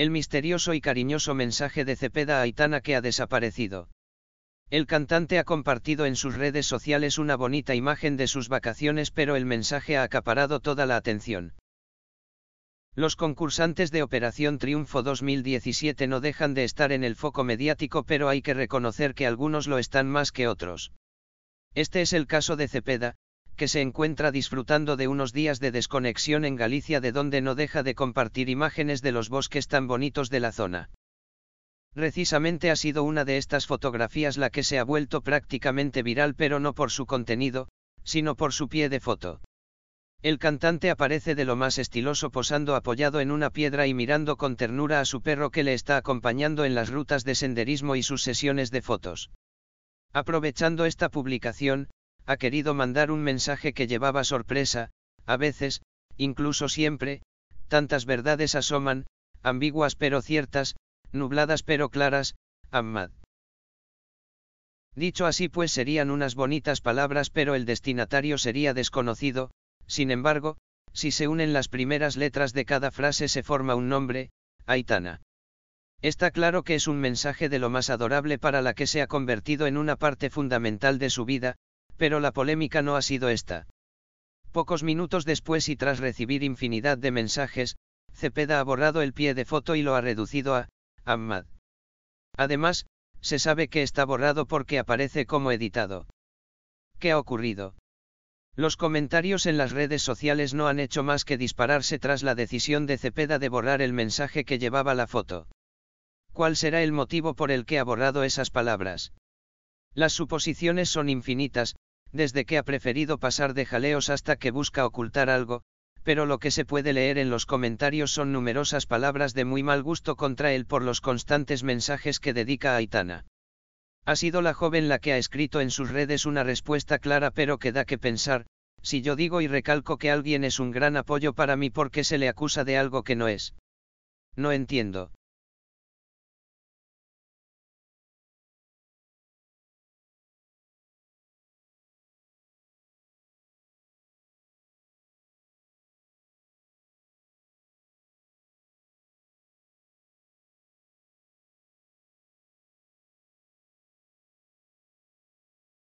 El misterioso y cariñoso mensaje de Cepeda a Aitana que ha desaparecido. El cantante ha compartido en sus redes sociales una bonita imagen de sus vacaciones pero el mensaje ha acaparado toda la atención. Los concursantes de Operación Triunfo 2017 no dejan de estar en el foco mediático pero hay que reconocer que algunos lo están más que otros. Este es el caso de Cepeda, que se encuentra disfrutando de unos días de desconexión en Galicia de donde no deja de compartir imágenes de los bosques tan bonitos de la zona. Precisamente ha sido una de estas fotografías la que se ha vuelto prácticamente viral pero no por su contenido, sino por su pie de foto. El cantante aparece de lo más estiloso posando apoyado en una piedra y mirando con ternura a su perro que le está acompañando en las rutas de senderismo y sus sesiones de fotos. Aprovechando esta publicación, ha querido mandar un mensaje que llevaba sorpresa, a veces, incluso siempre, tantas verdades asoman, ambiguas pero ciertas, nubladas pero claras, Ahmad. Dicho así pues serían unas bonitas palabras pero el destinatario sería desconocido, sin embargo, si se unen las primeras letras de cada frase se forma un nombre, Aitana. Está claro que es un mensaje de lo más adorable para la que se ha convertido en una parte fundamental de su vida, pero la polémica no ha sido esta. Pocos minutos después y tras recibir infinidad de mensajes, Cepeda ha borrado el pie de foto y lo ha reducido a Ahmad. Además, se sabe que está borrado porque aparece como editado. ¿Qué ha ocurrido? Los comentarios en las redes sociales no han hecho más que dispararse tras la decisión de Cepeda de borrar el mensaje que llevaba la foto. ¿Cuál será el motivo por el que ha borrado esas palabras? Las suposiciones son infinitas, desde que ha preferido pasar de jaleos hasta que busca ocultar algo, pero lo que se puede leer en los comentarios son numerosas palabras de muy mal gusto contra él por los constantes mensajes que dedica a Aitana. Ha sido la joven la que ha escrito en sus redes una respuesta clara pero que da que pensar, si yo digo y recalco que alguien es un gran apoyo para mí porque se le acusa de algo que no es. No entiendo.